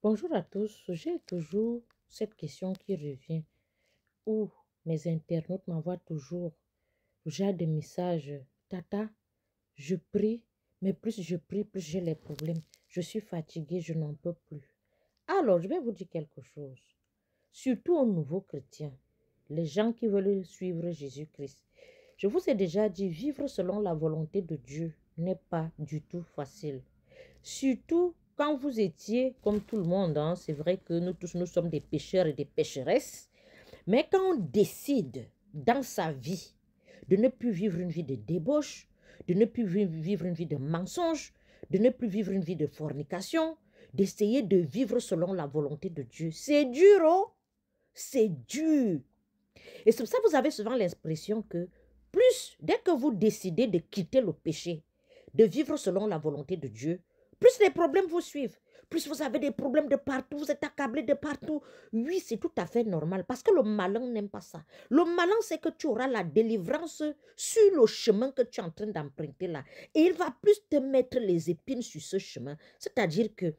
Bonjour à tous, j'ai toujours cette question qui revient où mes internautes m'envoient toujours j'ai des messages Tata, je prie, mais plus je prie, plus j'ai les problèmes. Je suis fatiguée, je n'en peux plus. Alors, je vais vous dire quelque chose. Surtout aux nouveaux chrétiens, les gens qui veulent suivre Jésus-Christ. Je vous ai déjà dit, vivre selon la volonté de Dieu n'est pas du tout facile. Surtout quand vous étiez, comme tout le monde, hein, c'est vrai que nous tous, nous sommes des pécheurs et des pécheresses, mais quand on décide dans sa vie de ne plus vivre une vie de débauche, de ne plus vivre une vie de mensonge, de ne plus vivre une vie de fornication, d'essayer de vivre selon la volonté de Dieu. C'est dur, oh! C'est dur. Et c'est pour ça vous avez souvent l'impression que plus, dès que vous décidez de quitter le péché, de vivre selon la volonté de Dieu, plus les problèmes vous suivent, plus vous avez des problèmes de partout, vous êtes accablé de partout. Oui, c'est tout à fait normal parce que le malin n'aime pas ça. Le malin, c'est que tu auras la délivrance sur le chemin que tu es en train d'emprunter là. Et il va plus te mettre les épines sur ce chemin. C'est-à-dire que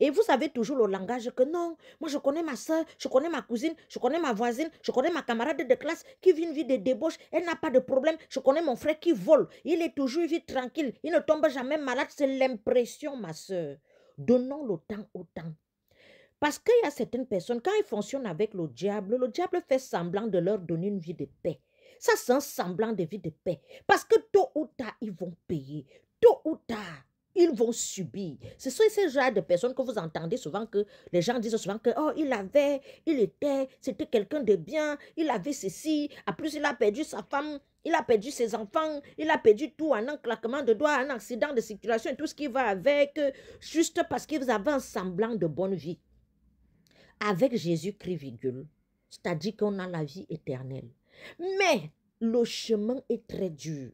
et vous savez toujours le langage que non, moi je connais ma soeur, je connais ma cousine, je connais ma voisine, je connais ma camarade de classe qui vit une vie de débauche, elle n'a pas de problème, je connais mon frère qui vole, il est toujours une vie tranquille, il ne tombe jamais malade, c'est l'impression ma soeur. Donnons le temps au temps. Parce qu'il y a certaines personnes, quand ils fonctionnent avec le diable, le diable fait semblant de leur donner une vie de paix. Ça, c'est un semblant de vie de paix. Parce que tôt ou tard, ils vont payer. Tôt ou tard, ils vont subir. Ce sont ces genres de personnes que vous entendez souvent que les gens disent souvent que oh il avait, il était, c'était quelqu'un de bien, il avait ceci, en plus il a perdu sa femme, il a perdu ses enfants, il a perdu tout en un claquement de doigts, un accident de situation, tout ce qui va avec, juste parce qu'ils avaient un semblant de bonne vie. Avec Jésus-Christ, c'est-à-dire qu'on a la vie éternelle. Mais le chemin est très dur.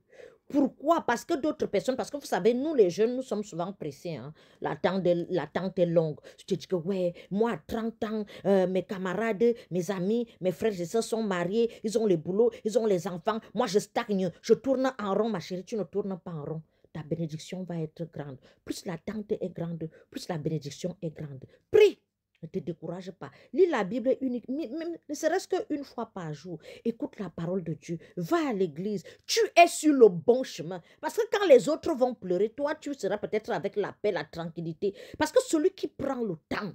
Pourquoi Parce que d'autres personnes, parce que vous savez, nous les jeunes, nous sommes souvent pressés. Hein? L'attente, est longue. Je te dis que, ouais, moi, 30 ans, euh, mes camarades, mes amis, mes frères et sœurs sont mariés, ils ont les boulot, ils ont les enfants. Moi, je stagne, je tourne en rond, ma chérie, tu ne tournes pas en rond ta bénédiction va être grande. Plus l'attente est grande, plus la bénédiction est grande. Prie ne te décourage pas. Lis la Bible unique, ne serait-ce qu'une fois par jour. Écoute la parole de Dieu. Va à l'église. Tu es sur le bon chemin. Parce que quand les autres vont pleurer, toi, tu seras peut-être avec la paix, la tranquillité. Parce que celui qui prend le temps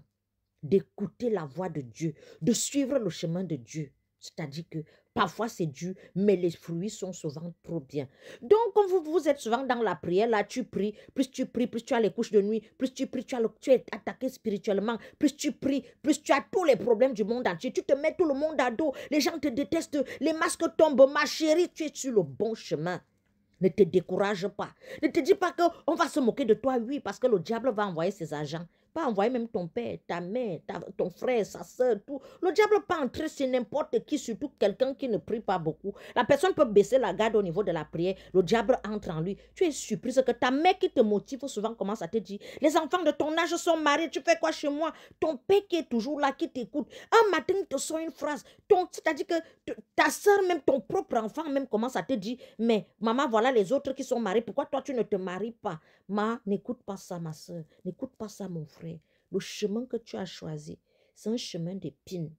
d'écouter la voix de Dieu, de suivre le chemin de Dieu, c'est-à-dire que Parfois, c'est dur, mais les fruits sont souvent trop bien. Donc, quand vous, vous êtes souvent dans la prière, là, tu pries. Plus tu pries, plus tu as les couches de nuit. Plus tu pries, tu, tu es attaqué spirituellement. Plus tu pries, plus tu as tous les problèmes du monde entier. Tu te mets tout le monde à dos. Les gens te détestent. Les masques tombent. Ma chérie, tu es sur le bon chemin. Ne te décourage pas. Ne te dis pas qu'on va se moquer de toi, oui, parce que le diable va envoyer ses agents pas envoyer même ton père, ta mère, ton frère, sa soeur, tout. Le diable peut entrer c'est n'importe qui, surtout quelqu'un qui ne prie pas beaucoup. La personne peut baisser la garde au niveau de la prière. Le diable entre en lui. Tu es surprise que ta mère qui te motive souvent commence à te dire Les enfants de ton âge sont mariés, tu fais quoi chez moi Ton père qui est toujours là, qui t'écoute. Un matin, il te sort une phrase. C'est-à-dire que ta soeur, même ton propre enfant, même commence à te dire Mais maman, voilà les autres qui sont mariés, pourquoi toi tu ne te maries pas Ma, n'écoute pas ça, ma soeur. N'écoute pas ça, mon frère le chemin que tu as choisi, c'est un chemin d'épine.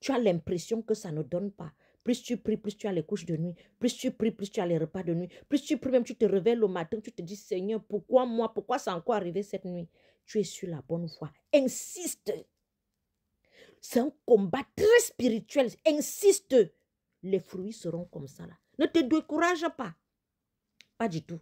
Tu as l'impression que ça ne donne pas. Plus tu pries, plus tu as les couches de nuit. Plus tu pries, plus tu as les repas de nuit. Plus tu pries, même tu te réveilles le matin, tu te dis Seigneur, pourquoi moi Pourquoi c'est encore arrivé cette nuit Tu es sur la bonne voie. Insiste. C'est un combat très spirituel. Insiste. Les fruits seront comme ça là. Ne te décourage pas. Pas du tout.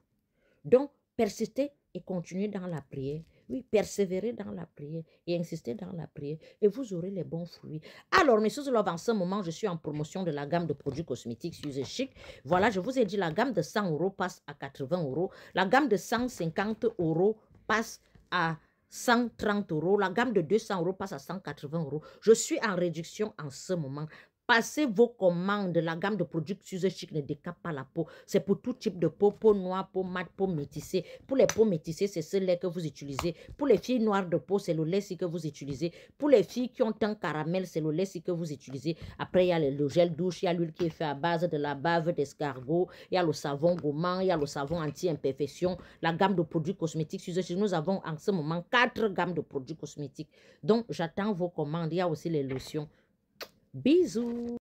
Donc, persister et continuer dans la prière. Oui, persévérez dans la prière et insistez dans la prière et vous aurez les bons fruits. Alors, messieurs, en ce moment, je suis en promotion de la gamme de produits cosmétiques Suze Chic. Voilà, je vous ai dit, la gamme de 100 euros passe à 80 euros. La gamme de 150 euros passe à 130 euros. La gamme de 200 euros passe à 180 euros. Je suis en réduction en ce moment. Passez vos commandes. La gamme de produits suzuki Chic ne décape pas la peau. C'est pour tout type de peau, peau noire, peau mate, peau métissée. Pour les peaux métissées, c'est ce lait que vous utilisez. Pour les filles noires de peau, c'est le lait que vous utilisez. Pour les filles qui ont un caramel, c'est le lait que vous utilisez. Après, il y a le gel douche, il y a l'huile qui est faite à base de la bave d'escargot. Il y a le savon gourmand, il y a le savon anti-imperfection. La gamme de produits cosmétiques suzuki. Nous avons en ce moment quatre gammes de produits cosmétiques. Donc, j'attends vos commandes. Il y a aussi les lotions. Bisu!